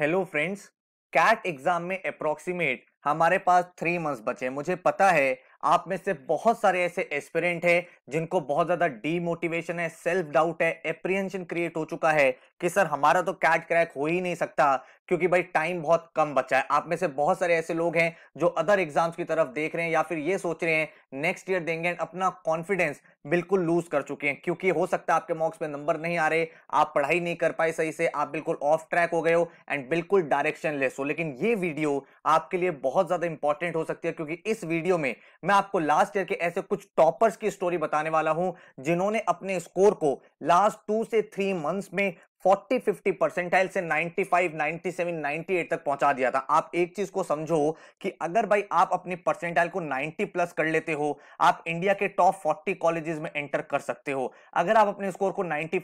Hello friends CAT exam में approximate हमारे पास थ्री मंथ्स बचे मुझे पता है आप में से बहुत सारे ऐसे एस्पिरेंट हैं जिनको बहुत ज़्यादा डीमोटिवेशन है सेल्फ डाउट है एप्रीहेंशन क्रिएट हो चुका है कि सर हमारा तो कैट क्रैक हो ही नहीं सकता क्योंकि भाई टाइम बहुत कम बचा है आप में से बहुत सारे ऐसे लोग हैं जो अदर एग्जाम्स की तरफ देख रहे हैं या फिर ये सोच रहे हैं नेक्स्ट ईयर देंगे एंड अपना कॉन्फिडेंस बिल्कुल लूज कर चुके हैं क्योंकि हो सकता है आपके मॉक्स में नंबर नहीं आ रहे आप पढ़ाई नहीं कर पाए सही से आप बिल्कुल ऑफ ट्रैक हो गए हो एंड बिल्कुल डायरेक्शन लेस हो लेकिन ये वीडियो आपके लिए बहुत ज्यादा इंपॉर्टेंट हो सकती है क्योंकि इस वीडियो में मैं आपको लास्ट ईयर के ऐसे कुछ टॉपर्स की स्टोरी बताने वाला हूं जिन्होंने अपने स्कोर को लास्ट टू से थ्री मंथ्स में फोर्टी फिफ्टी परसेंटाइल से फाइव सेवन नाइन्टी एट तक पहुंचा दिया था आप एक चीज को समझो कि अगर भाई आप अपनी परसेंटाइल को नाइन्टी प्लस कर लेते हो आप इंडिया के टॉप फोर्टी कॉलेजेस में एंटर कर सकते हो अगर आप अपने स्कोर को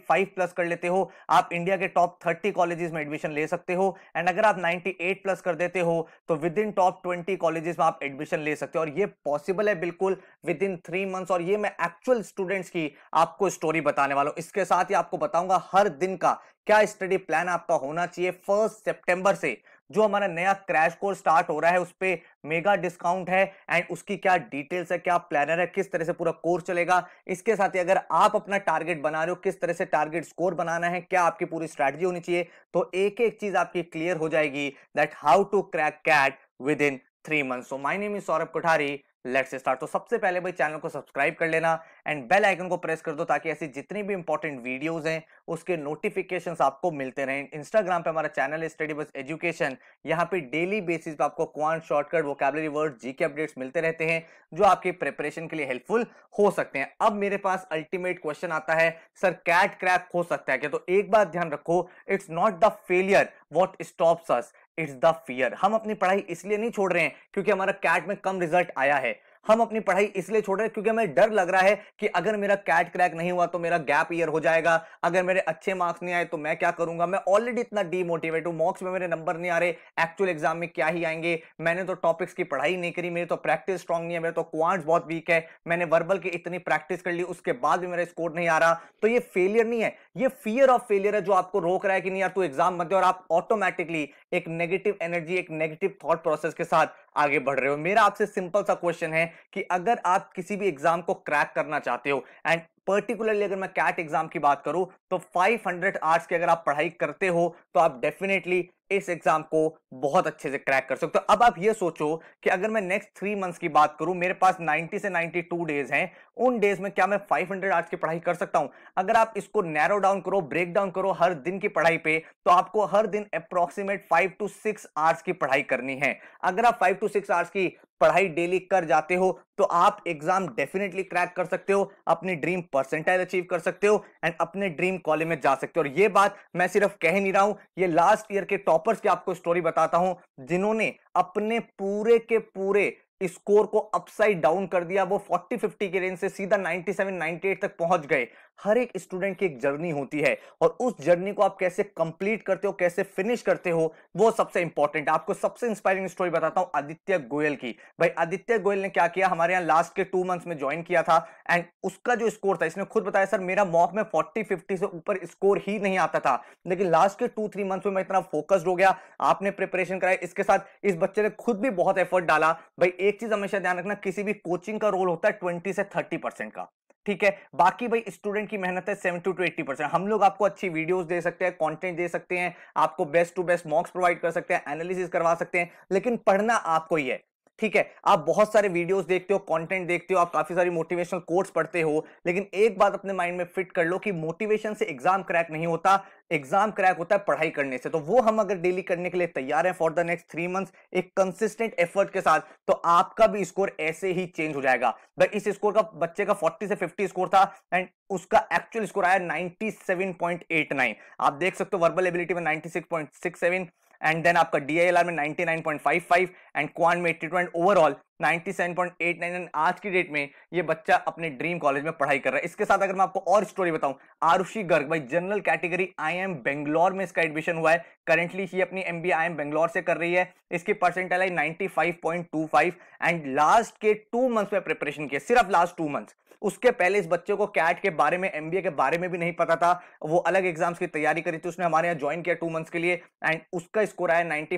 फाइव प्लस कर लेते हो आप इंडिया के टॉप थर्टी कॉलेजेस में एडमिशन ले सकते हो एंड अगर आप एट प्लस कर देते हो तो within top twenty colleges में आप एडमिशन ले सकते हो और ये पॉसिबल है बिल्कुल विद इन थ्री मंथ्स और ये मैं एक्चुअल स्टूडेंट्स की आपको स्टोरी बताने वाला हूँ इसके साथ ही आपको बताऊंगा हर दिन का क्या स्टडी प्लान आपका होना चाहिए फर्स्ट सेप्टेम्बर से जो हमारा नया क्रैश कोर्स स्टार्ट हो रहा है उस पर मेगा डिस्काउंट है एंड उसकी क्या डिटेल्स है क्या प्लानर है किस तरह से पूरा कोर्स चलेगा इसके साथ ही अगर आप अपना टारगेट बना रहे हो किस तरह से टारगेट स्कोर बनाना है क्या आपकी पूरी स्ट्रैटेजी होनी चाहिए तो एक एक चीज आपकी क्लियर हो जाएगी that how to crack CAT within three month so my name is Saurabh Kothari let's start तो सबसे पहले भाई चैनल को सब्सक्राइब कर लेना एंड बेल आइकन को प्रेस कर दो ताकि ऐसी जितनी भी इंपॉर्टेंट वीडियोस हैं उसके नोटिफिकेशन आपको मिलते रहें इंस्टाग्राम पे हमारा चैनल है स्टडी बस एजुकेशन यहाँ पे डेली बेसिस पे आपको quant shortcut vocabulary word G K updates मिलते रहते हैं जो आपकी प्रिपरेशन के लिए हेल्पफुल हो सकते हैं अब मेरे पास अल्टीमेट क्वेश्चन आता है सर कैट क्रैक हो सकता है क्या तो एक बात ध्यान रखो it's not the failure what stops us it's the fear हम अपनी पढ़ाई इसलिए नहीं छोड़ रहे हैं क्योंकि हमारा कैट में कम रिजल्ट आया है हम अपनी पढ़ाई इसलिए छोड़ रहे क्योंकि हमें डर लग रहा है कि अगर मेरा कैट क्रैक नहीं हुआ तो मेरा गैप ईयर हो जाएगा अगर मेरे अच्छे मार्क्स नहीं आए तो मैं क्या करूंगा मैं ऑलरेडी इतना डीमोटिवेट हूँ मॉक्स में मेरे नंबर नहीं आ रहे एक्चुअल एग्जाम में क्या ही आएंगे मैंने तो टॉपिक्स की पढ़ाई नहीं करी मेरी तो प्रैक्टिस स्ट्रॉन्ग नहीं है मेरे तो क्वांट्स बहुत वीक है मैंने वर्बल की इतनी प्रैक्टिस कर ली उसके बाद भी मेरा स्कोर नहीं आ रहा तो ये फेलियर नहीं है ये फियर ऑफ फेलियर है जो आपको रोक रहा है कि नहीं यार तू एग्जाम मत दे और आप ऑटोमेटिकली एक नेगेटिव एनर्जी एक नेगेटिव थॉट प्रोसेस के साथ आगे बढ़ रहे हो मेरा आपसे सिंपल सा क्वेश्चन है कि अगर आप किसी भी एग्जाम को क्रैक करना चाहते हो एंड पर्टिकुलरली अगर मैं कैट एग्जाम की बात करूं तो 500 आवर्स की अगर आप पढ़ाई करते हो तो आप डेफिनेटली इस एग्जाम को बहुत अच्छे से क्रैक कर सकते हो अब आप ये सोचो कि अगर मैं नेक्स्ट थ्री मंथ्स की बात करूं मेरे पास 90 से 92 डेज हैं उन डेज में क्या मैं 500 हंड्रेड आर्ट्स की पढ़ाई कर सकता हूं अगर आप इसको नैरो डाउन करो ब्रेक डाउन करो हर दिन की पढ़ाई पे तो आपको हर दिन approximate five to six hours की पढ़ाई करनी है अगर आप फाइव टू सिक्स आवर्स की पढ़ाई डेली कर जाते हो तो आप एग्जाम डेफिनेटली क्रैक कर सकते हो अपनी ड्रीम परसेंटाइज अचीव कर सकते हो एंड अपने ड्रीम कॉलेज में जा सकते हो और ये बात मैं सिर्फ कह नहीं रहा हूं ये लास्ट ईयर के टॉपर्स की आपको स्टोरी बताता हूं जिन्होंने अपने पूरे के पूरे स्कोर को अपसाइड डाउन कर दिया वो 40 50 के रेंज से सीधा 97 98 तक पहुंच गए हर एक स्टूडेंट की एक जर्नी होती है और उस जर्नी को आप कैसे कंप्लीट करते हो कैसे फिनिश करते हो वो सबसे इंपॉर्टेंट आपको सबसे इंस्पायरिंग स्टोरी बताता हूं आदित्य गोयल की भाई आदित्य गोयल ने क्या किया हमारे यहाँ लास्ट के टू मंथ्स में ज्वाइन किया था एंड उसका जो स्कोर था इसने खुद बताया सर मेरा मॉक में फोर्टी फिफ्टी से ऊपर स्कोर ही नहीं आता था लेकिन लास्ट के टू थ्री मंथ्स में मैं इतना फोकस्ड हो गया आपने प्रिपरेशन कराया इसके साथ इस बच्चे ने खुद भी बहुत एफर्ट डाला भाई एक चीज हमेशा ध्यान रखना किसी भी कोचिंग का रोल होता है ट्वेंटी से थर्टी परसेंट का ठीक है बाकी भाई स्टूडेंट की मेहनत है सेवेंटी टू एट्टी परसेंट हम लोग आपको अच्छी वीडियोस दे सकते हैं कंटेंट दे सकते हैं आपको best to best mocks provide कर सकते हैं एनालिसिस करवा सकते हैं लेकिन पढ़ना आपको ही है ठीक है आप बहुत सारे वीडियोस देखते हो कंटेंट देखते हो आप काफी सारी मोटिवेशनल कोर्स पढ़ते हो लेकिन एक बात अपने माइंड में फिट कर लो कि मोटिवेशन से एग्जाम क्रैक नहीं होता एग्जाम क्रैक होता है पढ़ाई करने से तो वो हम अगर डेली करने के लिए तैयार हैं for the next three months एक कंसिस्टेंट एफर्ट के साथ तो आपका भी स्कोर ऐसे ही चेंज हो जाएगा भाई इस स्कोर का बच्चे का 40 से 50 स्कोर था एंड उसका एक्चुअल स्कोर आया 97.89 आप देख सकते हो वर्बल एबिलिटी में 96.67 एंड देन आपका डी एल आर में nine point five five and quant में 82 ओवरऑल 97.89 एंड आज की डेट में ये बच्चा अपने ड्रीम कॉलेज में पढ़ाई कर रहा है इसके साथ अगर मैं आपको और स्टोरी बताऊं आरुषि गर्ग भाई general category I M Bangalore में इसका एडमिशन हुआ है करेंटली ये अपनी M B I M Bangalore से कर रही है इसकी परसेंटेज आई फाइव एंड लास्ट के टू मंथ्स में प्रिपरेशन किया सिर्फ लास्ट टू मंथ्स उसके पहले इस बच्चे को कैट के बारे में एमबीए के बारे में भी नहीं पता था वो अलग एग्जाम्स की तैयारी करी थी उसने हमारे यहाँ ज्वाइन किया टू मंथ्स के लिए एंड उसका स्कोर आया नाइन्टी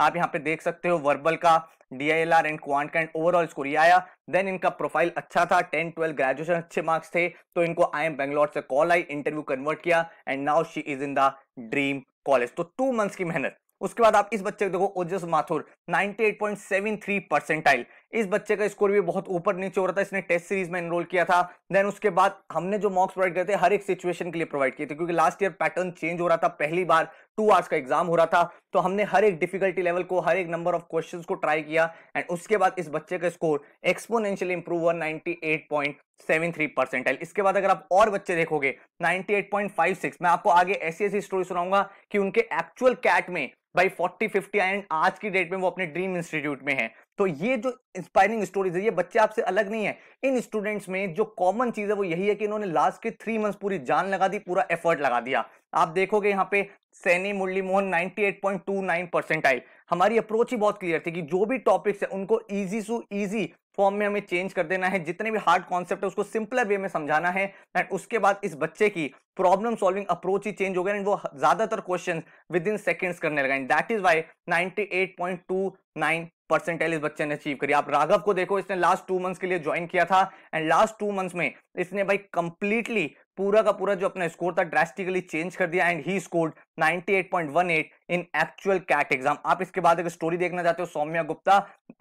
आप यहाँ पे देख सकते हो वर्बल का डीआईएलआर एंड क्वांट का एंड ओवरऑल स्कोर ये आया देन इनका प्रोफाइल अच्छा था टेन ट्वेल्व ग्रेजुएशन अच्छे मार्क्स थे तो इनको आई एम बेंगलोर से कॉल आई इंटरव्यू कन्वर्ट किया and now she is in the dream college तो टू मंथ्स की मेहनत उसके बाद आप इस बच्चे को देखो ओजस माथुर 98.73 परसेंटाइल इस बच्चे का स्कोर भी बहुत ऊपर नीचे हो रहा था इसने टेस्ट सीरीज में एनरोल किया था देन उसके बाद हमने जो मॉक्स प्रोवाइड करते हर एक सिचुएशन के लिए प्रोवाइड किए थे क्योंकि लास्ट ईयर पैटर्न चेंज हो रहा था पहली बार टू आवर्स का एग्जाम हो रहा था तो हमने हर एक डिफिकल्टी लेवल को हर एक नंबर ऑफ क्वेश्चन को ट्राई किया एंड उसके बाद इस बच्चे का स्कोर एक्सपोनेंशियल इंप्रूव हुआ परसेंट परसेंटाइल इसके बाद अगर आप और बच्चे देखोगे सिक्स मैं आपको आगे ऐसी ऐसी स्टोरी सुनाऊंगा कि उनके एक्चुअल कैट में भाई 40 50 एंड आज की डेट में वो अपने ड्रीम इंस्टीट्यूट में है तो ये जो इंस्पायरिंग स्टोरीज है ये बच्चे आपसे अलग नहीं है इन स्टूडेंट्स में जो कॉमन चीज है वो यही है कि इन्होंने लास्ट के थ्री मंथ्स पूरी जान लगा दी पूरा एफर्ट लगा दिया आप देखोगे यहाँ पे सैनी मुरली मोहन नाइनटी आई हमारी अप्रोच ही बहुत क्लियर थी कि जो भी टॉपिक्स है उनको ईजी टू ईजी फॉर्म में हमें चेंज कर देना है जितने भी हार्ड कॉन्सेप्ट है उसको सिंपलर वे में समझाना है एंड उसके बाद इस बच्चे की प्रॉब्लम सॉल्विंग अप्रोच ही चेंज हो गया एंड वो ज्यादातर क्वेश्चन विद इन सेकेंड्स करने लगा दैट इज वाई 98.29 परसेंटेज इस बच्चे ने अचीव करी आप राघव को देखो इसने लास्ट टू मंथ्स के लिए ज्वाइन किया था एंड लास्ट टू मंथ्स में इसने भाई कंप्लीटली पूरा का पूरा जो अपना स्कोर था ड्रेस्टिकली चेंज कर दिया and he scored 98.18 in actual CAT exam आप इसके बाद एक स्टोरी देखना चाहते हो Saumya Gupta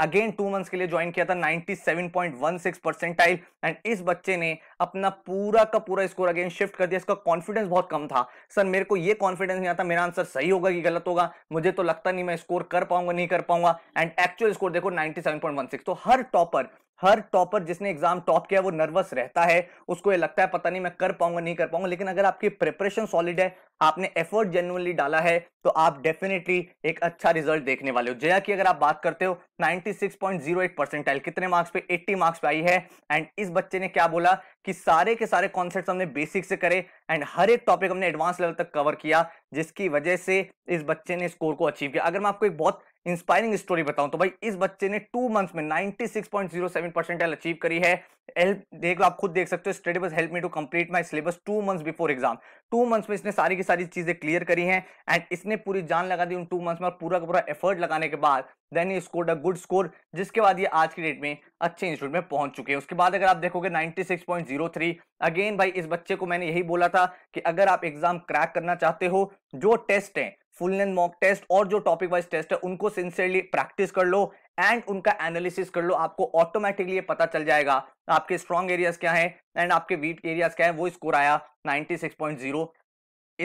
again two months के लिए ज्वाइन किया था 97.16 परसेंटाइल एंड इस बच्चे ने अपना पूरा का पूरा स्कोर अगेन शिफ्ट कर दिया इसका कॉन्फिडेंस बहुत कम था सर मेरे को ये कॉन्फिडेंस नहीं आता मेरा आंसर सही होगा कि गलत होगा मुझे तो लगता नहीं मैं स्कोर कर पाऊंगा नहीं कर पाऊंगा एंड एक्चुअल स्कोर देखो 97.16 तो हर टॉपर हर टॉपर जिसने एग्जाम टॉप किया वो नर्वस रहता है उसको ये लगता है पता नहीं मैं कर पाऊंगा नहीं कर पाऊंगा लेकिन अगर आपकी प्रिपरेशन सॉलिड है आपने एफर्ट जेनुअनली डाला है तो आप डेफिनेटली एक अच्छा रिजल्ट देखने वाले हो जया की अगर आप बात करते हो 96.08 परसेंटाइल कितने मार्क्स पे 80 मार्क्स पे आई है एंड इस बच्चे ने क्या बोला कि सारे के सारे कॉन्सेप्ट हमने बेसिक से करे एंड हर एक टॉपिक हमने एडवांस लेवल तक कवर किया जिसकी वजह से इस बच्चे ने स्कोर को अचीव किया अगर मैं आपको एक बहुत इंस्पायरिंग स्टोरी बताऊं तो भाई इस बच्चे ने टू मंथ्स में 96.07 सेवन परसेंट अचीव करी है हेल्प देख लो आप खुद देख सकते हो study bus help me to complete my syllabus two months before exam two months में इसने सारी की सारी चीजें क्लियर करी हैं एंड इसने पूरी जान लगा दी उन टू मंथ्स में पूरा का पूरा एफर्ट लगाने के बाद देन ही स्कोर अ गुड स्कोर जिसके बाद ये आज की डेट में अच्छे इंस्टीट्यूट में पहुंच चुके हैं उसके बाद अगर आप देखोगे 96.03 अगेन भाई इस बच्चे को मैंने यही बोला था कि अगर आप एग्जाम क्रैक करना चाहते हो जो टेस्ट है फुल लेंथ मॉक टेस्ट और जो टॉपिक वाइज टेस्ट है उनको सिंसियरली प्रैक्टिस कर लो एंड उनका एनालिसिस कर लो आपको ऑटोमेटिकली पता चल जाएगा आपके स्ट्रॉन्ग एरियाज क्या है एंड आपके वीक एरियाज क्या है वो स्कोर आया 96.0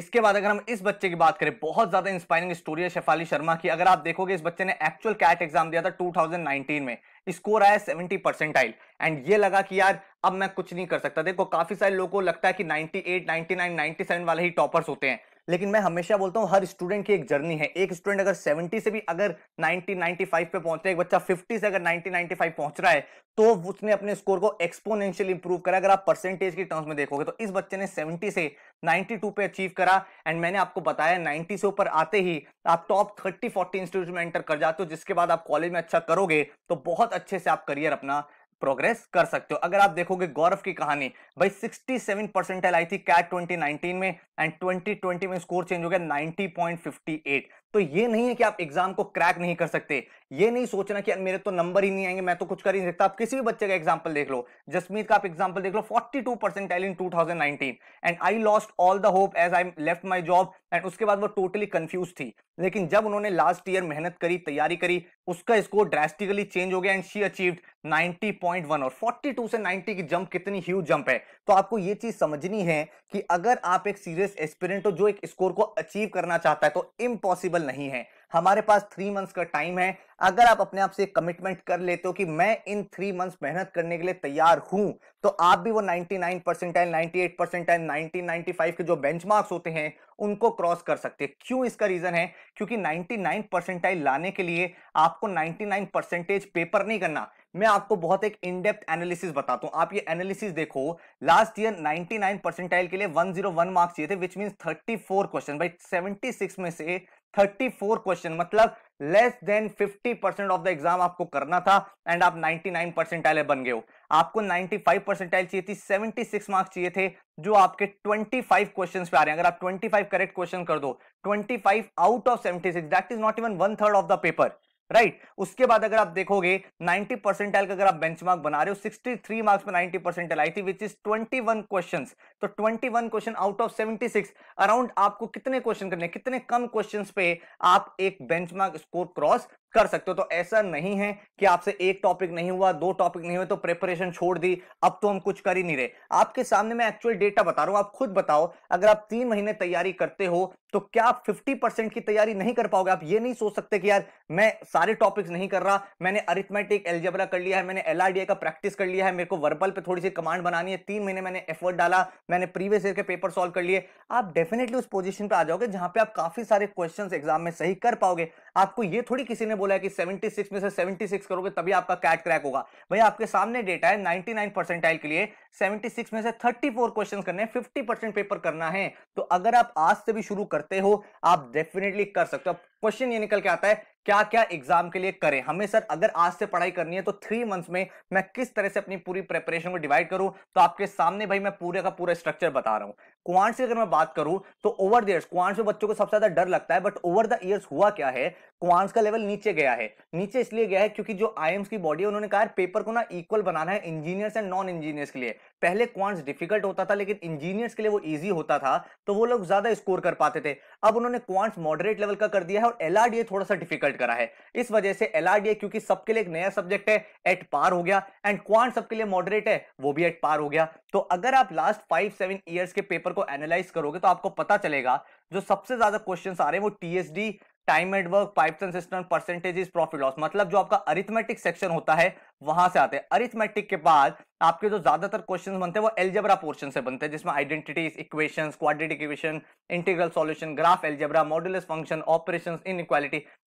इसके बाद अगर हम इस बच्चे की बात करें बहुत ज्यादा इंस्पायरिंग स्टोरी है शेफाली शर्मा की अगर आप देखोगे इस बच्चे ने एक्चुअल कैट एग्जाम दिया था 2019 में स्कोर आया 70 परसेंटाइल एंड ये लगा कि यार अब मैं कुछ नहीं कर सकता देखो काफी सारे लोगों को लगता है कि 98, 99, 97 वाले ही टॉपर्स होते हैं लेकिन मैं हमेशा बोलता हूँ हर स्टूडेंट की एक जर्नी है एक स्टूडेंट अगर 70 से भी अगर 90 95 पे पहुंचे एक बच्चा 50 से अगर 90 95 पहुंच रहा है तो उसने अपने स्कोर को एक्सपोनेंशियल इंप्रूव करा अगर आप परसेंटेज की टर्म्स में देखोगे तो इस बच्चे ने 70 से 92 पे अचीव करा एंड मैंने आपको बताया 90 से ऊपर आते ही आप टॉप 30 40 इंस्टीट्यूट में एंटर कर जाते हो जिसके बाद आप कॉलेज में अच्छा करोगे तो बहुत अच्छे से आप करियर अपना प्रोग्रेस कर सकते हो अगर आप देखोगे गौरव की कहानी भाई 67 परसेंटाइल आई थी कैट 2019 में एंड 2020 में स्कोर चेंज हो गया 90.58 तो ये नहीं है कि आप एग्जाम को क्रैक नहीं कर सकते ये नहीं सोचना कि मेरे तो नंबर ही नहीं आएंगे मैं तो कुछ कर ही नहीं सकता आप किसी भी बच्चे का एग्जाम्पल देख लो जसमीत का आप एग्जाम्पल देख लो 42 two percentile in 2019 and I lost all the hope as I left my job and उसके बाद वो टोटली कंफ्यूज थी लेकिन जब उन्होंने लास्ट ईयर मेहनत करी तैयारी करी उसका स्कोर ड्रेस्टिकली चेंज हो गया and she achieve ninety point one और फोर्टी टू से नाइनटी की जंप कितनी ह्यूज जंप है तो आपको ये चीज समझनी है कि अगर आप एक सीरियस एक्सपीरियंट हो जो एक स्कोर को अचीव करना चाहता है तो इम्पॉसिबल नहीं है हमारे पास थ्री मंथ्स का टाइम है अगर आप अपने आप से कमिटमेंट कर लेते हो कि मैं इन थ्री मंथ्स मेहनत करने के लिए तैयार हूं तो आप भी वो 99 परसेंटाइल 98 परसेंटाइल 90 95 के जो बेंचमार्क्स होते हैं उनको क्रॉस कर सकते हैं क्यों इसका रीजन है क्योंकि 99 परसेंटाइल लाने के लिए आपको 99 परसेंटेज पेपर नहीं करना मैं आपको बहुत एक इनडेप्थ एनालिसिस बताता हूं आप ये एनालिसिस देखो लास्ट ईयर 99 परसेंटाइल के लिए 101 मार्क्स चाहिए थे विच मींस 34 क्वेश्चन भाई 76 में से 34 क्वेश्चन मतलब less than 50 percent of the exam आपको करना था एंड आप 99 परसेंटाइल बन गए हो आपको 95 परसेंटाइल चाहिए थी 76 मार्क्स चाहिए थे जो आपके 25 क्वेश्चंस पे आ रहे हैं अगर आप 25 करेक्ट क्वेश्चन कर दो 25 out of 76 that is not even one third of the paper right right. उसके बाद अगर आप देखोगे 90 परसेंटाइल का अगर आप बेंचमार्क बना रहे हो 63 मार्क्स में 90 परसेंटाइल आई थी विच इज 21 क्वेश्चंस तो 21 क्वेश्चन आउट ऑफ 76 अराउंड आपको कितने क्वेश्चन करने कितने कम क्वेश्चंस पे आप एक बेंचमार्क स्कोर क्रॉस कर सकते हो तो ऐसा नहीं है कि आपसे एक टॉपिक नहीं हुआ दो टॉपिक नहीं हुए तो प्रिपरेशन छोड़ दी अब तो हम कुछ कर ही नहीं रहे आपके सामने मैं एक्चुअल डेटा बता रहा हूं आप खुद बताओ अगर आप तीन महीने तैयारी करते हो तो क्या आप परसेंट की तैयारी नहीं कर पाओगे आप ये नहीं सोच सकते कि यार मैं सारे टॉपिक्स नहीं कर रहा मैंने अरिथमेटिक एलजेबरा कर लिया है मैंने एलआरडीए का प्रैक्टिस कर लिया है मेरे को वर्बल पे थोड़ी सी कमांड बनानी है तीन महीने मैंने एफर्ट डाला मैंने प्रीवियस ईयर के पेपर सॉल्व कर लिए आप डेफिनेटली उस पोजिशन पर आ जाओगे जहां पर आप काफी सारे क्वेश्चन एग्जाम में सही कर पाओगे आपको ये थोड़ी किसी ने बोला है कि 76 में से 76 करोगे तभी आपका कैट क्रैक होगा भाई आपके सामने डेटा है 99 परसेंटाइल के लिए 76 में से 34 क्वेश्चंस करने हैं 50 परसेंट पेपर करना है तो अगर आप आज से भी शुरू करते हो आप डेफिनेटली कर सकते हो क्वेश्चन ये निकल के आता है क्या क्या एग्जाम के लिए करें हमें सर अगर आज से पढ़ाई करनी है तो थ्री मंथ्स में मैं किस तरह से अपनी पूरी प्रेपरेशन को डिवाइड करूं तो आपके सामने भाई मैं पूरे का पूरा स्ट्रक्चर बता रहा हूं क्वांट्स की अगर मैं बात करूं तो ओवर द ईयर्स क्वांट्स में बच्चों को सबसे ज्यादा डर लगता है बट ओवर द ईयर्स हुआ क्या है क्वांट्स का लेवल नीचे गया है नीचे इसलिए गया है क्योंकि जो आई की बॉडी है उन्होंने कहा पेपर को ना इक्वल बनाना है इंजीनियर्स एंड नॉन इंजीनियर्स के लिए पहले क्वांट्स डिफिकल्ट होता था लेकिन इंजीनियर्स के लिए वो ईजी होता था तो वो लोग ज्यादा स्कोर कर पाते थे अब उन्होंने क्वांट्स मॉडरेट लेवल का कर दिया है और एल थोड़ा सा डिफिकल्ट सेट करा है इस वजह से एलआरडीए क्योंकि सबके लिए एक नया सब्जेक्ट है एट पार हो गया एंड क्वान सबके लिए मॉडरेट है वो भी एट पार हो गया तो अगर आप लास्ट फाइव सेवन ईयर्स के पेपर को एनालाइज करोगे तो आपको पता चलेगा जो सबसे ज्यादा क्वेश्चन आ रहे हैं वो the time and work pipes and system percentages profit loss मतलब जो आपका अरिथमेटिक सेक्शन होता है वहां से आते हैं अरिथमेटिक के बाद आपके जो ज्यादातर क्वेश्चंस बनते हैं वो एलजेब्रा पोर्शन से बनते हैं जिसमें identities equation quadratic equation integral solution graph algebra modulus function operation इन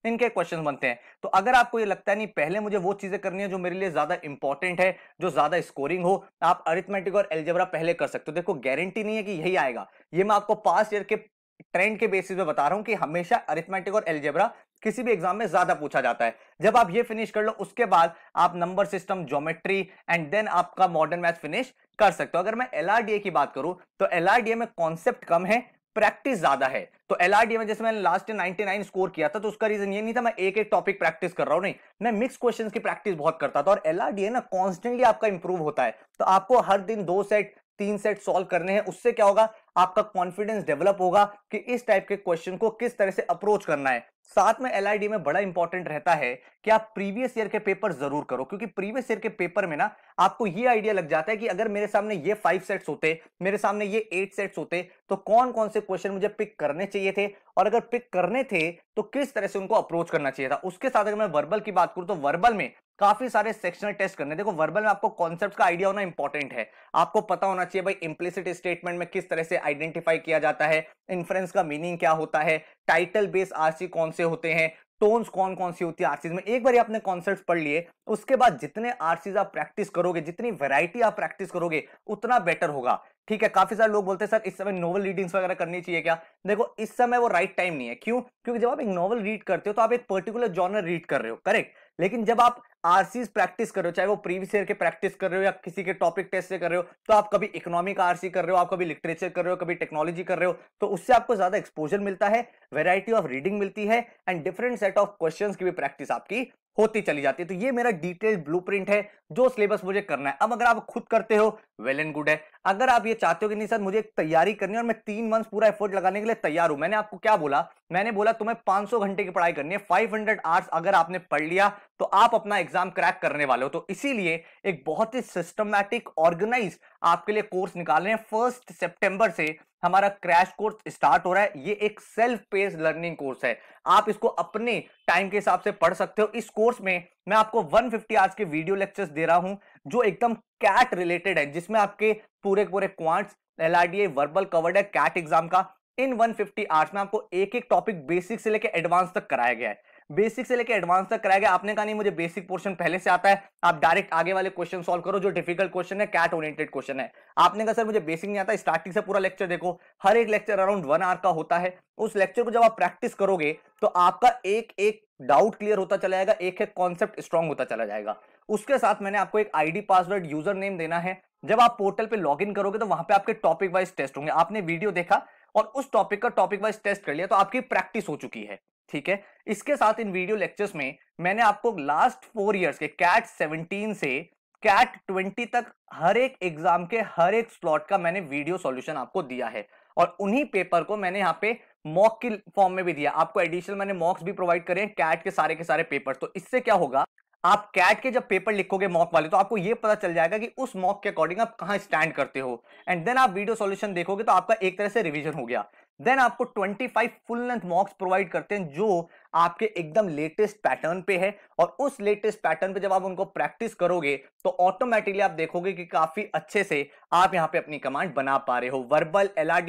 इनके क्वेश्चन बनते हैं तो अगर आपको ये लगता है नहीं पहले मुझे वो चीजें करनी है जो मेरे लिए ज्यादा इंपॉर्टेंट है जो ज्यादा स्कोरिंग हो आप अरिथमेटिक और एलजेब्रा पहले कर सकते हो देखो गारंटी नहीं है कि यही आएगा ये मैं आपको पास ईयर के ट्रेंड के बेसिस पे बता रहा हूं कि हमेशा अरिथमेटिक और एलजेब्रा किसी भी एग्जाम में ज्यादा पूछा जाता है जब आप ये फिनिश कर लो उसके बाद आप number system geometry and then आपका मॉडर्न मैथ फिनिश कर सकते हो अगर मैं एल की बात करूं तो एल में कॉन्सेप्ट कम है प्रैक्टिस ज्यादा है तो एलआरडीए में जैसे मैंने लास्ट नाइनटी नाइन स्कोर किया था तो उसका रीजन ये नहीं था मैं एक एक टॉपिक प्रैक्टिस कर रहा हूँ नहीं मैं मिक्स क्वेश्चंस की प्रैक्टिस बहुत करता था और एलआरडीए ना कॉन्स्टेंटली आपका इंप्रूव होता है तो आपको हर दिन दो सेट तीन सेट सॉल्व करने हैं उससे क्या होगा आपका कॉन्फिडेंस डेवलप होगा कि इस टाइप के क्वेश्चन को किस तरह से अप्रोच करना है साथ में एलआईडी में बड़ा इंपॉर्टेंट रहता है कि आप प्रीवियस ईयर के पेपर जरूर करो क्योंकि प्रीवियस ईयर के पेपर में ना आपको ये आइडिया लग जाता है कि अगर मेरे सामने ये फाइव सेट्स होते मेरे सामने ये एट सेट्स होते तो कौन कौन से क्वेश्चन मुझे पिक करने चाहिए थे और अगर पिक करने थे तो किस तरह से उनको अप्रोच करना चाहिए था उसके साथ अगर मैं वर्बल की बात करूं तो वर्बल में काफी सारे सेक्शनल टेस्ट करने देखो वर्बल में आपको कॉन्सेप्ट का आइडिया होना इंपॉर्टेंट है आपको पता होना चाहिए भाई इम्प्लिसिट स्टेटमेंट में किस तरह से आइडेंटिफाई किया जाता है इन्फ्रेंस का मीनिंग क्या होता है टाइटल बेस आरसी कौन से होते हैं टोन्स कौन कौन सी होती है आरसीज में एक बार आपने कॉन्सेप्ट पढ़ लिए उसके बाद जितने आरसीज आप प्रैक्टिस करोगे जितनी वैरायटी आप प्रैक्टिस करोगे उतना बेटर होगा ठीक है काफी सारे लोग बोलते हैं सर इस समय नोवल रीडिंग्स वगैरह करनी चाहिए क्या देखो इस समय वो राइट टाइम नहीं है क्यों क्योंकि जब आप एक नॉवल रीड करते हो तो आप एक पर्टिकुलर जॉनर रीड कर रहे हो करेक्ट लेकिन जब आप आरसीज प्रैक्टिस कर रहे हो चाहे वो प्रीवियस ईयर के प्रैक्टिस कर रहे हो या किसी के टॉपिक टेस्ट से कर रहे हो तो आप कभी इकोनॉमिक आरसी कर रहे हो आप कभी लिटरेचर कर रहे हो कभी टेक्नोलॉजी कर रहे हो तो उससे आपको ज्यादा एक्सपोजर मिलता है वेराइटी ऑफ रीडिंग मिलती है and different set of question की भी प्रैक्टिस आपकी होती चली जाती है तो ये मेरा डिटेल्ड ब्लू है जो सिलेबस मुझे करना है अब अगर आप खुद करते हो वेल एंड गुड है अगर आप ये चाहते हो कि नहीं सर मुझे एक तैयारी करनी है और मैं तीन मंथ पूरा एफर्ट लगाने के लिए तैयार हूं मैंने आपको क्या बोला मैंने बोला तुम्हें 500 घंटे की पढ़ाई करनी है 500 आवर्स अगर आपने पढ़ लिया तो आप अपना एग्जाम क्रैक करने वाले हो तो इसीलिए एक बहुत ही सिस्टमैटिक ऑर्गेनाइज आपके लिए कोर्स निकाल रहे हैं फर्स्ट सेप्टेम्बर से हमारा क्रैश कोर्स स्टार्ट हो रहा है ये एक सेल्फ पेस लर्निंग कोर्स है आप इसको अपने टाइम के हिसाब से पढ़ सकते हो इस कोर्स में मैं आपको 150 फिफ्टी आज के वीडियो लेक्चर्स दे रहा हूं जो एकदम कैट रिलेटेड है जिसमें आपके पूरे पूरे क्वांट्स एल वर्बल कवर्ड है कैट एग्जाम का इन 150 फिफ्टी आर्ट्स में आपको एक एक टॉपिक बेसिक से लेकर एडवांस तक कराया गया है बेसिक से लेकर एडवांस तक कराया गया आपने कहा नहीं मुझे बेसिक पोर्शन पहले से आता है आप डायरेक्ट आगे वाले क्वेश्चन सॉल्व करो जो डिफिकल्ट क्वेश्चन है कैट ओरिएंटेड क्वेश्चन है आपने कहा सर मुझे बेसिक नहीं आता स्टार्टिंग से पूरा लेक्चर देखो हर एक लेक्चर अराउंड वन आवर का होता है उस लेक्चर को जब आप प्रैक्टिस करोगे तो आपका एक एक डाउट क्लियर होता चला जाएगा एक एक कॉन्सेप्ट स्ट्रॉन्ग होता चला जाएगा उसके साथ मैंने आपको एक आईडी पासवर्ड यूजर नेम देना है जब आप पोर्टल पे लॉगिन करोगे तो वहां पे आपके टॉपिक वाइज टेस्ट होंगे आपने वीडियो देखा और उस टॉपिक का टॉपिक वाइज टेस्ट कर लिया तो आपकी प्रैक्टिस हो चुकी है ठीक है इसके साथ इन वीडियो लेक्चर्स में मैंने आपको लास्ट फोर इयर्स के कैट सेवनटीन से कैट ट्वेंटी तक हर एक एग्जाम के हर एक स्लॉट का मैंने वीडियो सॉल्यूशन आपको दिया है और उन्हीं पेपर को मैंने यहाँ पे मॉक के फॉर्म में भी दिया आपको एडिशनल मैंने मॉक्स भी प्रोवाइड करे कैट के सारे के सारे पेपर तो इससे क्या होगा आप कैट के जब पेपर लिखोगे मॉक वाले तो आपको यह पता चल जाएगा कि उस मॉक के अकॉर्डिंग आप कहां स्टैंड करते हो एंड देन आप वीडियो सॉल्यूशन देखोगे तो आपका एक तरह से रिवीजन हो गया देन आपको 25 five full length mocks provide करते हैं जो आपके एकदम लेटेस्ट पैटर्न पे है और उस लेटेस्ट पैटर्न पे जब आप उनको प्रैक्टिस करोगे तो ऑटोमेटिकली आप देखोगे कि काफी अच्छे से आप यहाँ पे अपनी कमांड बना पा रहे हो वर्बल एल आर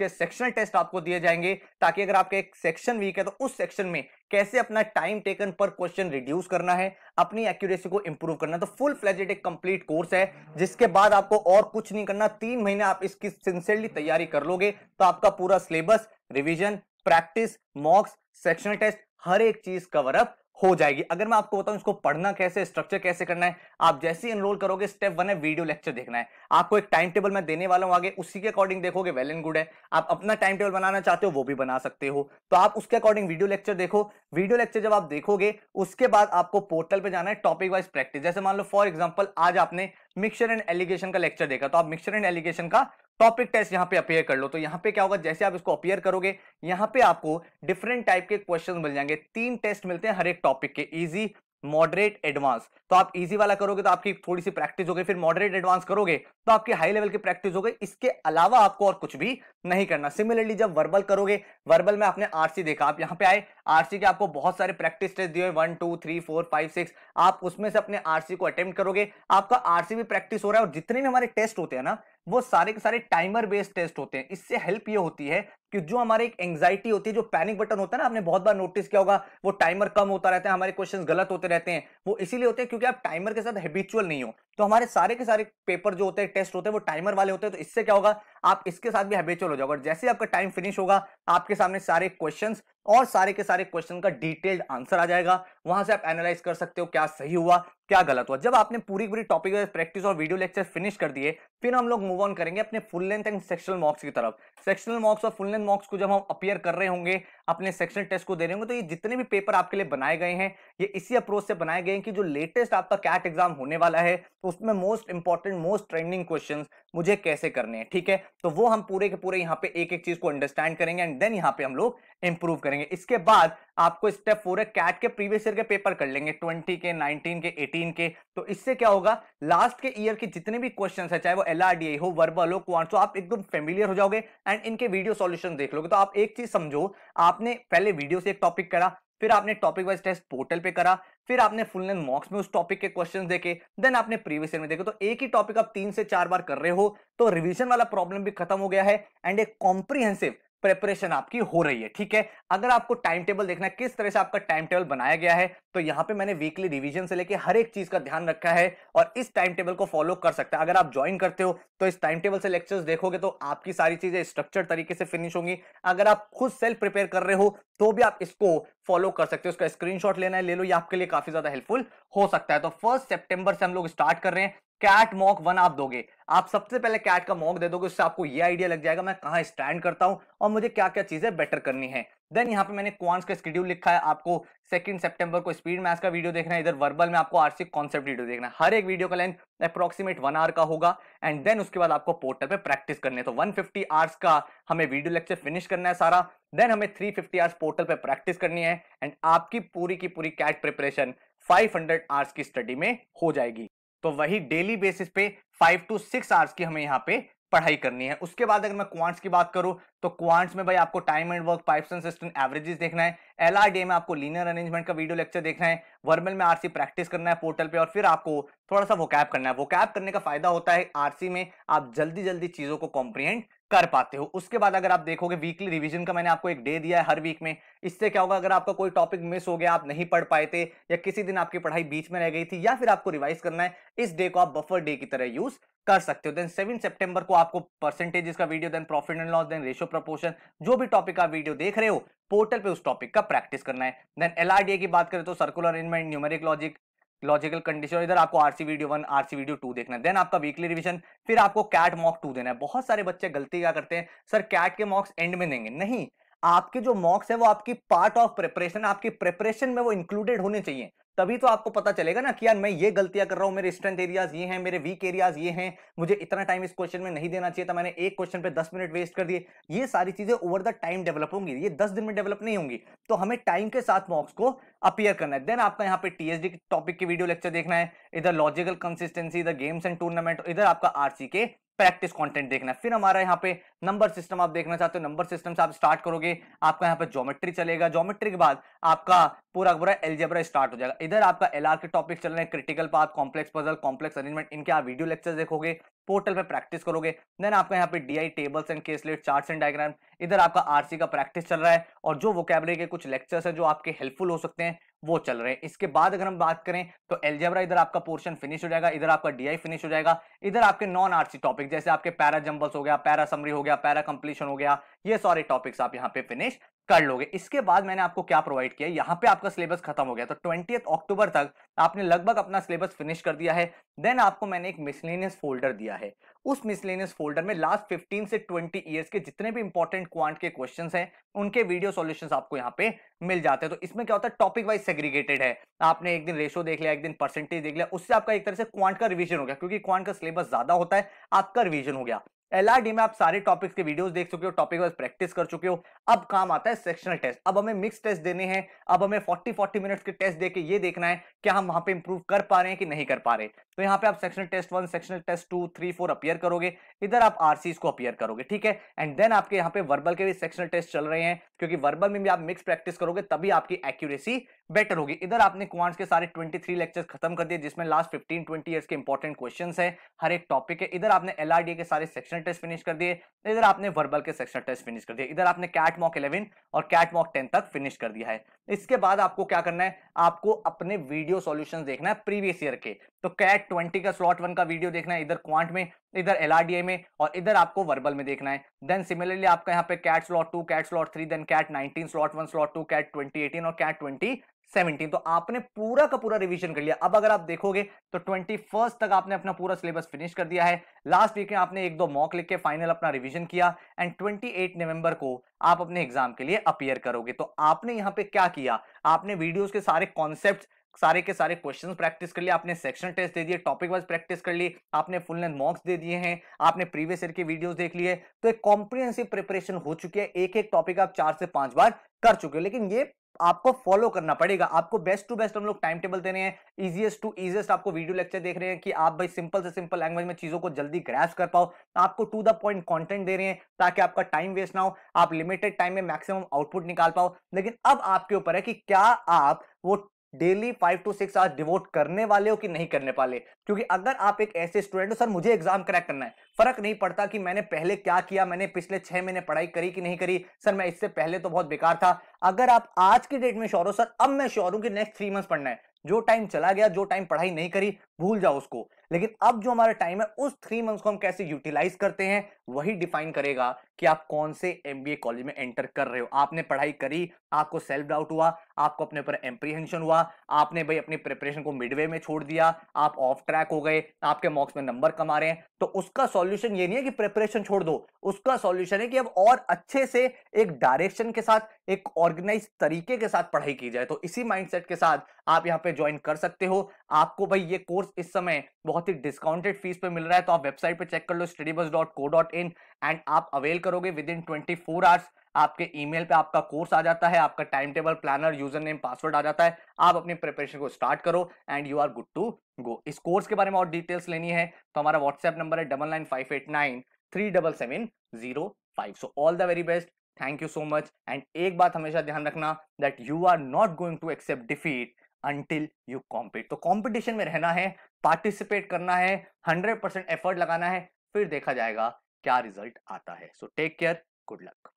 के सेक्शनल टेस्ट आपको दिए जाएंगे ताकि अगर आपका एक सेक्शन वीक है तो उस सेक्शन में कैसे अपना टाइम टेकन पर क्वेश्चन रिड्यूस करना है अपनी एक्यूरेसी को इंप्रूव करना तो फुल फ्लेजेड एक कंप्लीट कोर्स है जिसके बाद आपको और कुछ नहीं करना तीन महीने आप इसकी सिंसियरली तैयारी कर लोगे तो आपका पूरा syllabus revision practice mocks sectional test हर एक चीज कवर अप हो जाएगी अगर मैं आपको बताऊं इसको पढ़ना कैसे स्ट्रक्चर कैसे करना है आप जैसे ही एनरोल करोगे स्टेप वन है वीडियो लेक्चर देखना है आपको एक टाइम टेबल मैं देने वाला हूं आगे उसी के अकॉर्डिंग देखोगे वेल एंड गुड है आप अपना टाइम टेबल बनाना चाहते हो वो भी बना सकते हो तो आप उसके अकॉर्डिंग वीडियो लेक्चर देखो वीडियो लेक्चर जब आप देखोगे उसके बाद आपको पोर्टल पर जाना है टॉपिक वाइज प्रैक्टिस जैसे मान लो फॉर एग्जाम्पल आज आपने मिक्सचर एंड एलिगेशन का लेक्चर देखा तो आप मिक्सचर एंड एलिगेशन का टॉपिक टेस्ट यहाँ पे अपेयर कर लो तो यहाँ पे क्या होगा जैसे आप इसको अपेयर करोगे यहाँ पे आपको डिफरेंट टाइप के क्वेश्चन मिल जाएंगे तीन टेस्ट मिलते हैं हर एक टॉपिक के इजी मॉडरेट एडवांस तो आप इजी वाला करोगे तो आपकी थोड़ी सी प्रैक्टिस हो गई फिर मॉडरेट एडवांस करोगे तो आपकी हाई लेवल की प्रैक्टिस हो गई इसके अलावा आपको और कुछ भी नहीं करना सिमिलरली जब वर्बल करोगे वर्बल में आपने आरसी देखा आप यहाँ पे आए आरसी के आपको बहुत सारे प्रैक्टिस टेस्ट दिए one two three four five six आप उसमें से अपने आरसी को अटेम्प्ट करोगे आपका आरसी भी प्रैक्टिस हो रहा है और जितने भी हमारे टेस्ट होते हैं ना वो सारे के सारे टाइमर बेस्ड टेस्ट होते हैं इससे हेल्प ये होती है कि जो हमारे एक एंग्जाइटी होती है जो पैनिक बटन होता है ना आपने बहुत बार नोटिस किया होगा वो टाइमर कम होता रहता है हमारे क्वेश्चन गलत होते रहते हैं वो इसीलिए होते हैं क्योंकि आप टाइमर के साथ हैबिचुअल नहीं हो तो हमारे सारे के सारे पेपर जो होते हैं टेस्ट होते हैं वो टाइमर वाले होते हैं तो इससे क्या होगा आप इसके साथ भी हैबिचुअल हो जाओगे और जैसे आपका टाइम फिनिश होगा आपके सामने सारे क्वेश्चन और सारे के सारे क्वेश्चन का डिटेल्ड आंसर आ जाएगा वहां से आप एनालाइज कर सकते हो क्या सही हुआ क्या गलत हुआ जब आपने पूरी पूरी टॉपिक प्रैक्टिस और वीडियो लेक्चर फिनिश कर दिए फिर हम लोग मूव ऑन करेंगे अपने full length and sectional mocks की तरफ सेक्शनल मॉक्स और फुल लेंथ मॉक्स को जब हम अपियर कर रहे होंगे अपने सेक्शनल टेस्ट को दे रहे होंगे तो ये जितने भी पेपर आपके लिए बनाए गए हैं ये इसी अप्रोच से बनाए गए हैं कि जो लेटेस्ट आपका कैट एग्जाम होने वाला है तो उसमें most important most trending questions मुझे कैसे करने हैं ठीक है तो वो हम पूरे के पूरे यहाँ पे एक एक चीज को अंडरस्टैंड करेंगे एंड देन यहाँ पे हम लोग इंप्रूव करेंगे इसके बाद आपको स्टेप फोर है कैट के प्रीवियस ईयर के पेपर कर लेंगे ट्वेंटी के नाइनटीन के एटीन के तो इससे क्या होगा लास्ट के ईयर के जितने भी क्वेश्चन है चाहे वो एल हो वर्बल हो क्वांट आप एकदम फेमिलियर हो जाओगे एंड इनके वीडियो सोल्यूशन देख लोगे तो आप एक चीज समझो आपने पहले वीडियो से एक टॉपिक करा फिर आपने टॉपिक वाइज टेस्ट पोर्टल पे करा फिर आपने फुल लेंथ मॉक्स में उस टॉपिक के क्वेश्चन देखे देन आपने प्रीवियस ईयर में देखे तो एक ही टॉपिक आप तीन से चार बार कर रहे हो तो रिविजन वाला प्रॉब्लम भी खत्म हो गया है एंड एक कॉम्प्रिहेंसिव प्रेपरेशन आपकी हो रही है ठीक है अगर आपको टाइम टेबल देखना है किस तरह से आपका टाइम टेबल बनाया गया है तो यहाँ पे मैंने वीकली रिवीजन से लेके हर एक चीज का ध्यान रखा है और इस टाइम टेबल को फॉलो कर सकते हैं अगर आप ज्वाइन करते हो तो इस टाइम टेबल से लेक्चर्स देखोगे तो आपकी सारी चीजें स्ट्रक्चर तरीके से फिनिश होंगी अगर आप खुद सेल्फ प्रिपेयर कर रहे हो तो भी आप इसको फॉलो कर सकते हो उसका स्क्रीनशॉट लेना है ले लो ये आपके लिए काफी ज्यादा हेल्पफुल हो सकता है तो फर्स्ट सेप्टेम्बर से हम लोग स्टार्ट कर रहे हैं कैट मॉक वन आप दोगे आप सबसे पहले कैट का मॉक दे दोगे उससे आपको ये आइडिया लग जाएगा मैं कहाँ स्टैंड करता हूँ और मुझे क्या क्या चीजें बेटर करनी है देन यहाँ पे मैंने क्वांस का स्कड्यूल लिखा है आपको सेकंड सितंबर को स्पीड मैथ का वीडियो देखना है इधर वर्बल में आपको आरसी कॉन्सेप्ट वीडियो देखना है हर एक वीडियो का लेंथ अप्रोक्सीमेट वन आवर का होगा एंड देन उसके बाद आपको पोर्टल पे प्रैक्टिस करनी है तो 150 फिफ्टी आवर्स का हमें वीडियो लेक्चर फिनिश करना है सारा देन हमें 350 फिफ्टी आवर्स पोर्टल पर प्रैक्टिस करनी है एंड आपकी पूरी की पूरी CAT preparation five hundred hours की स्टडी में हो जाएगी तो वही डेली बेसिस पे फाइव टू सिक्स आवर्स की हमें यहाँ पे पढ़ाई करनी है उसके बाद अगर मैं क्वांट्स की बात करूं तो क्वांट्स में भाई आपको time and work pipes and system averages देखना है एल में आपको लीनियर अरेंजमेंट का वीडियो लेक्चर देखना है वर्मल में आरसी प्रैक्टिस करना है पोर्टल पे और फिर आपको थोड़ा सा वो करना है वो करने का फायदा होता है आरसी में आप जल्दी जल्दी चीज़ों को कॉम्प्रीहेंड कर पाते हो उसके बाद अगर आप देखोगे वीकली रिवीजन का मैंने आपको एक डे दिया है हर वीक में इससे क्या होगा अगर आपका कोई टॉपिक मिस हो गया आप नहीं पढ़ पाए थे या किसी दिन आपकी पढ़ाई बीच में रह गई थी या फिर आपको रिवाइज करना है इस डे को आप बफर डे की तरह यूज कर सकते हो देन सेवन सेप्टेम्बर को आपको परसेंटेजेस का video then profit and loss then ratio proportion जो भी टॉपिक आप वीडियो देख रहे हो पोर्टल पे उस टॉपिक का प्रैक्टिस करना है देन एलआरडीए की बात करें तो circular arrangement numeric logic logical condition इधर आपको RC video one RC video two देखना है देन आपका वीकली रिवीजन फिर आपको कैट मॉक टू देना है बहुत सारे बच्चे गलती क्या करते हैं सर कैट के मॉक्स एंड में देंगे नहीं आपके जो मॉक्स है वो आपकी पार्ट ऑफ प्रिपरेशन आपकी प्रिपरेशन में वो इंक्लूडेड होने चाहिए तभी तो आपको पता चलेगा ना कि यार मैं ये गलतियां कर रहा हूं मेरे स्ट्रेंथ एरियाज ये हैं मेरे वीक एरियाज ये हैं मुझे इतना टाइम इस क्वेश्चन में नहीं देना चाहिए था मैंने एक क्वेश्चन पे दस मिनट वेस्ट कर दिए ये सारी चीजें ओवर द टाइम डेवलप होंगी ये दस दिन में डेवलप नहीं होंगी तो हमें टाइम के साथ मॉक्स को अपियर करना है देन आपका यहाँ पे टीएसडी टॉपिक की वीडियो लेक्चर देखना है इधर लॉजिकल कंसिस्टेंसी इधर गेम्स एंड टूर्नामेंट इधर आपका आरसी के प्रैक्टिस कंटेंट देखना है फिर हमारा यहाँ पे नंबर सिस्टम आप देखना चाहते हो नंबर सिस्टम से आप स्टार्ट करोगे आपका यहाँ पे ज्योमेट्री चलेगा ज्योमेट्री के बाद आपका पूरा पूरा एलजेब्रा स्टार्ट हो जाएगा इधर आपका एल के टॉपिक चल रहे हैं critical path complex puzzle complex arrangement इनके आप वीडियो लेक्चर देखोगे पोर्टल पे प्रैक्टिस करोगे देन आपका यहाँ पे DI tables and caselets charts and diagram इधर आपका आरसी का प्रैक्टिस चल रहा है और जो वोकेबलरी के कुछ लेक्चर्स हैं जो आपके हेल्पफुल हो सकते हैं वो चल रहे हैं इसके बाद अगर हम बात करें तो एलजेबरा इधर आपका पोर्शन फिनिश हो जाएगा इधर आपका डीआई फिनिश हो जाएगा इधर आपके नॉन आरसी टॉपिक जैसे आपके पैरा जम्बल्स हो गया पैरा समरी हो गया पैरा कंप्लीशन हो गया ये सारे टॉपिक्स आप यहाँ पे फिनिश कर लोगे इसके बाद मैंने आपको क्या प्रोवाइड किया यहाँ पे आपका सिलेबस खत्म हो गया तो ट्वेंटी अक्टूबर तक आपने लगभग अपना सिलेबस फिनिश कर दिया है देन आपको मैंने एक मिसलेनियस फोल्डर दिया है उस मिसलेनियस फोल्डर में लास्ट 15 से 20 ईयर्स के जितने भी इंपॉर्टेंट क्वांट के क्वेश्चन हैं उनके वीडियो सॉल्यूशंस आपको यहाँ पे मिल जाते हैं तो इसमें क्या होता है टॉपिक वाइज सेग्रीगेटेड है आपने एक दिन रेशो देख लिया एक दिन परसेंटेज देख लिया उससे आपका एक तरह से क्वांट का रिविजन हो गया क्योंकि क्वांट का सिलेबस ज्यादा होता है आपका रिविजन हो गया एलआरडी में आप सारे टॉपिक्स के वीडियोस देख चुके हो टॉपिक वाइज प्रैक्टिस कर चुके हो अब काम आता है सेक्शनल टेस्ट अब हमें मिक्स टेस्ट देने हैं अब हमें 40 40 मिनट्स के टेस्ट देके ये देखना है क्या हम वहां पे इंप्रूव कर पा रहे हैं कि नहीं कर पा रहे तो यहाँ पे आप sectional test one sectional test two three four appear करोगे इधर आप आरसीज को अपियर करोगे ठीक है एंड देन आपके यहाँ पे वर्बल के भी सेक्शनल टेस्ट चल रहे हैं क्योंकि वर्बल में भी आप मिक्स प्रैक्टिस करोगे तभी आपकी एक्यूरेसी बेटर होगी इधर आपने क्वांट्स के सारे 23 लेक्चर्स खत्म कर दिए जिसमें लास्ट 15 20 इयर्स के इंपॉर्टेंट क्वेश्चंस है हर एक टॉपिक है इधर आपने एल के सारे सेक्शन टेस्ट फिनिश कर दिए इधर आपने वर्बल के सेक्शन टेस्ट फिनिश कर दिए इधर आपने कैट मॉक इलेवन और कैट मॉक टेन तक फिनिश कर दिया है इसके बाद आपको क्या करना है आपको अपने वीडियो सोल्यूशन देखना है प्रीवियस ईयर के तो कैट ट्वेंटी का स्लॉट वन का वीडियो देखना है इधर क्वांट में इधर एल में और इधर आपको वर्बल में देखना है देन सिमिलरली आपका यहाँ पे CAT slot two CAT slot three then CAT nineteen slot one slot two CAT twenty eighteen और कैट ट्वेंटी सेवनटीन तो आपने पूरा का पूरा रिविजन कर लिया अब अगर आप देखोगे तो ट्वेंटी फर्स्ट तक आपने अपना पूरा सिलेबस फिनिश कर दिया है लास्ट वीक में आपने एक दो मॉक लिख के फाइनल अपना रिविजन किया एंड ट्वेंटी एट नवंबर को आप अपने एग्जाम के लिए अपियर करोगे तो आपने यहाँ पे क्या किया आपने वीडियोज के सारे कॉन्सेप्ट सारे के सारे क्वेश्चंस प्रैक्टिस कर लिए आपने सेक्शन टेस्ट दे दिए टॉपिक वाइज प्रैक्टिस कर ली आपने फुल लेंथ मॉक्स दे दिए हैं आपने प्रीवियस ईयर की वीडियोस देख लिए तो एक कॉम्प्रिहेंसिव प्रिपरेशन हो चुकी है एक एक टॉपिक आप चार से पांच बार कर चुके हो लेकिन ये आपको फॉलो करना पड़ेगा आपको बेस्ट टू बेस्ट हम लोग टाइम टेबल दे रहे हैं इजिएस्ट टू इजिएस्ट आपको वीडियो लेक्चर देख रहे हैं कि आप भाई सिंपल से सिंपल लैंग्वेज में चीजों को जल्दी ग्रैस कर पाओ आपको टू द पॉइंट कंटेंट दे रहे हैं ताकि आपका टाइम वेस्ट ना हो आप लिमिटेड टाइम में मैक्सिमम आउटपुट निकाल पाओ लेकिन अब आपके ऊपर है कि क्या आप वो daily five to six hours devote करने वाले हो कि नहीं करने वाले क्योंकि अगर आप एक ऐसे स्टूडेंट हो सर मुझे एग्जाम क्रैक करना है फर्क नहीं पड़ता कि मैंने पहले क्या किया मैंने पिछले छह महीने पढ़ाई करी कि नहीं करी सर मैं इससे पहले तो बहुत बेकार था अगर आप आज की डेट में श्योर हो सर अब मैं श्योर हूं कि नेक्स्ट थ्री मंथ्स पढ़ना है जो टाइम चला गया जो टाइम पढ़ाई नहीं करी भूल जाओ उसको लेकिन अब जो हमारा टाइम है उस थ्री मंथ्स को हम कैसे यूटिलाइज करते हैं वही डिफाइन करेगा कि आप कौन से एमबीए कॉलेज में एंटर कर रहे हो आपने पढ़ाई करी आपको सेल्फ डाउट हुआ आपको अपने ऊपर एम्प्रीहेंशन हुआ आपने भाई अपनी प्रिपरेशन को मिडवे में छोड़ दिया आप ऑफ ट्रैक हो गए आपके मॉक्स में नंबर कमा रहे हैं तो उसका सॉल्यूशन ये नहीं है कि प्रिपरेशन छोड़ दो उसका सॉल्यूशन है कि अब और अच्छे से एक डायरेक्शन के साथ एक ऑर्गेनाइज तरीके के साथ पढ़ाई की जाए तो इसी माइंडसेट के साथ आप यहाँ पे ज्वाइन कर सकते हो आपको भाई ये कोर्स इस समय बहुत ही डिस्काउंटेड फीस पे मिल रहा है तो आप वेबसाइट पे चेक कर लो study bus dot co dot in and आप अवेल करोगे within twenty four hours आपके ईमेल पे आपका कोर्स आ जाता है आपका time table planner username password आ जाता है आप अपनी प्रिपरेशन को स्टार्ट करो and you are good to go इस कोर्स के बारे में और डिटेल्स लेनी है तो हमारा व्हाट्सएप नंबर है double nine five eight nine three double seven zero five so all the very best thank you so much and एक बात हमेशा ध्यान रखना that you are not going to accept defeat until you compete तो competition में रहना है participate करना है हंड्रेड परसेंट एफर्ट लगाना है फिर देखा जाएगा क्या रिजल्ट आता है so take care good luck